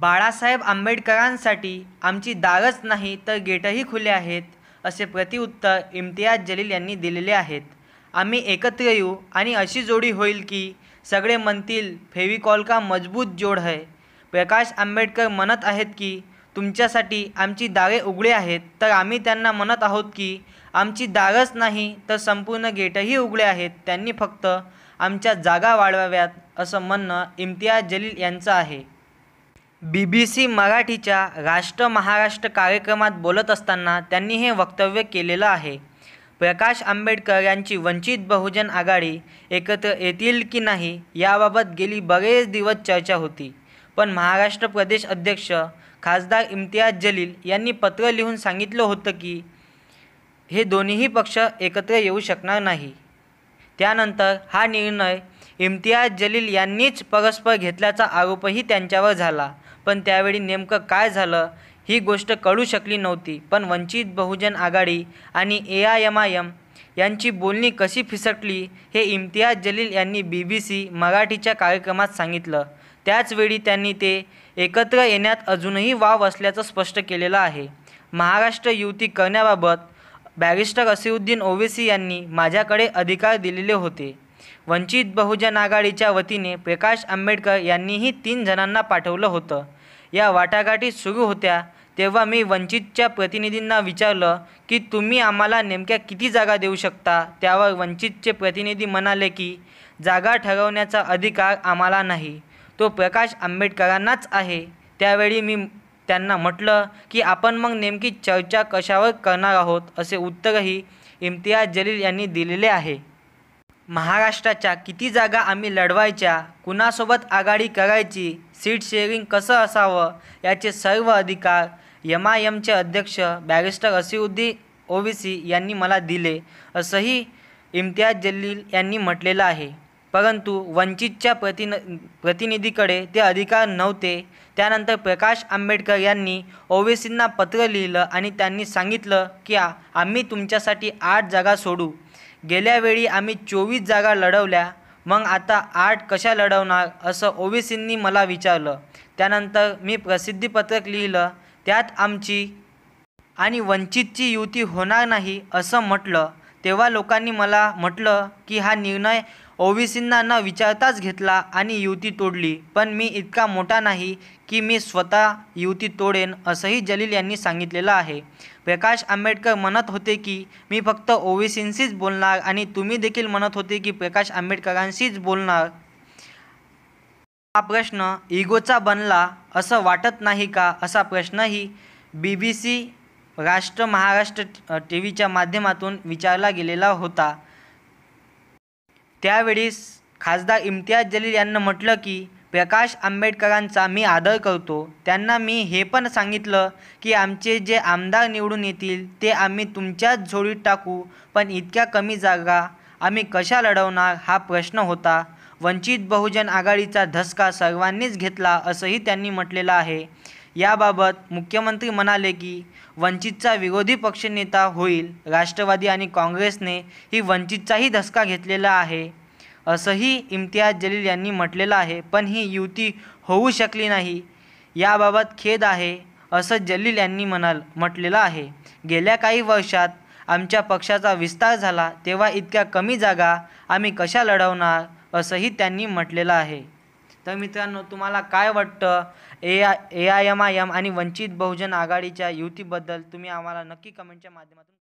बाळासाहेब आंबेडकरांसाठी आमची दारच नाही तर गेटही खुले आहेत असे प्रतिउत्तर इम्तियाज जलील यांनी दिलेले आहेत आम्ही एकत्र येऊ आणि अशी जोडी होईल की सगळे म्हणतील फेविकॉल का मजबूत जोड आहे प्रकाश आंबेडकर म्हणत आहेत की तुमच्यासाठी आमची दारे उघडे आहेत तर आम्ही त्यांना म्हणत आहोत की आमची दारच नाही तर संपूर्ण गेटही उघडे आहेत त्यांनी फक्त आमच्या जागा वाढवाव्यात असं म्हणणं इम्तियाज जलील यांचं आहे बी बी सी मराठीच्या राष्ट्र महाराष्ट्र कार्यक्रमात बोलत असताना त्यांनी हे वक्तव्य केलेलं आहे प्रकाश आंबेडकर यांची वंचित बहुजन आघाडी एकत्र येतील की नाही याबाबत गेली बरेच दिवस चर्चा होती पण महाराष्ट्र प्रदेश अध्यक्ष खासदार इम्तियाज जलील यांनी पत्र लिहून सांगितलं होतं की हे दोन्हीही पक्ष एकत्र येऊ शकणार नाही त्यानंतर हा निर्णय इम्तियाज जलील यांनीच परस्पर घेतल्याचा आरोपही त्यांच्यावर झाला पण त्यावेळी नेमकं काय झालं ही गोष्ट कळू शकली नव्हती पण वंचित बहुजन आघाडी आणि A I M I M यांची बोलणी कशी फिसटली हे इम्तियाज जलील यांनी बी बी सी मराठीच्या कार्यक्रमात सांगितलं त्याचवेळी त्यांनी ते एकत्र येण्यात अजूनही वाव असल्याचं स्पष्ट केलेलं आहे महाराष्ट्र युती करण्याबाबत बॅरिस्टर असिउद्दीन ओवेसी यांनी माझ्याकडे अधिकार दिलेले होते वंचित बहुजन आघाडीच्या वतीने प्रकाश आंबेडकर यांनीही तीन जणांना पाठवलं होतं या वाटाघाटी सुरू होत्या तेव्हा मी वंचितच्या प्रतिनिधींना विचारलं की तुम्ही आम्हाला नेमक्या किती जागा देऊ शकता त्यावर वंचितचे प्रतिनिधी म्हणाले की जागा ठरवण्याचा अधिकार आम्हाला नाही तो प्रकाश आंबेडकरांनाच आहे त्यावेळी मी त्यांना म्हटलं की आपण मग नेमकी चर्चा कशावर करणार आहोत असे उत्तरही इम्तियाज जलील यांनी दिलेले आहे महाराष्ट्राच्या किती जागा आम्ही लढवायच्या कुणासोबत आघाडी करायची सीट शेअरिंग कसं असावं याचे सर्व अधिकार आय एमचे अध्यक्ष बॅरिस्टर असिउद्दीन सी यांनी मला दिले असंही इम्तियाज जलील यांनी म्हटलेलं आहे परंतु वंचितच्या प्रतिन प्रतिनिधीकडे ते अधिकार नव्हते त्यानंतर प्रकाश आंबेडकर यांनी ओवेसींना पत्र लिहिलं आणि त्यांनी सांगितलं की आम्ही तुमच्यासाठी आठ जागा सोडू गेल्यावेळी आम्ही चोवीस जागा लढवल्या मग आता आठ कशा लढवणार असं ओबीसींनी मला विचारलं त्यानंतर मी प्रसिद्धीपत्रक लिहिलं त्यात आमची आणि वंचितची युती होणार नाही असं म्हटलं तेव्हा लोकांनी मला म्हटलं की हा निर्णय ओबीसींना न विचारताच घेतला आणि युती तोडली पण मी इतका मोठा नाही की मी स्वतः युती तोडेन असंही जलील यांनी सांगितलेलं आहे प्रकाश आंबेडकर म्हणत होते की मी फक्त ओबीसींशीच बोलणार आणि तुम्ही देखील म्हणत होते की प्रकाश आंबेडकरांशीच बोलणार हा प्रश्न इगोचा बनला असं वाटत नाही का असा प्रश्नही बी बी सी राष्ट्र महाराष्ट्र टी व्हीच्या माध्यमातून विचारला गेलेला होता त्यावेळी खासदार इम्तियाज जलील यांना म्हटलं की प्रकाश आंबेडकरांचा मी आदर करतो त्यांना मी हे पण सांगितलं की आमचे जे आमदार निवडून येतील ते आम्ही तुमच्याच झोडीत टाकू पण इतक्या कमी जागा आम्ही कशा लढवणार हा प्रश्न होता वंचित बहुजन आघाडीचा धसका सर्वांनीच घेतला असंही त्यांनी म्हटलेलं आहे याबाबत मुख्यमंत्री म्हणाले की वंचितचा विरोधी पक्षनेता होईल राष्ट्रवादी आणि काँग्रेसने ही वंचितचाही धसका घेतलेला आहे असंही इम्तियाज जलील यांनी म्हटलेलं आहे पण ही युती होऊ शकली नाही याबाबत खेद आहे असं जलील यांनी म्हणाल म्हटलेलं आहे गेल्या काही वर्षात आमच्या पक्षाचा विस्तार झाला तेव्हा इतक्या कमी जागा आम्ही कशा लढवणार असंही त्यांनी म्हटलेलं आहे तर मित्रांनो तुम्हाला काय वाटतं A I A I M I M आणि वंचित बहुजन आघाडीच्या युतीबद्दल तुम्ही आम्हाला नक्की कमेंटच्या माध्यमातून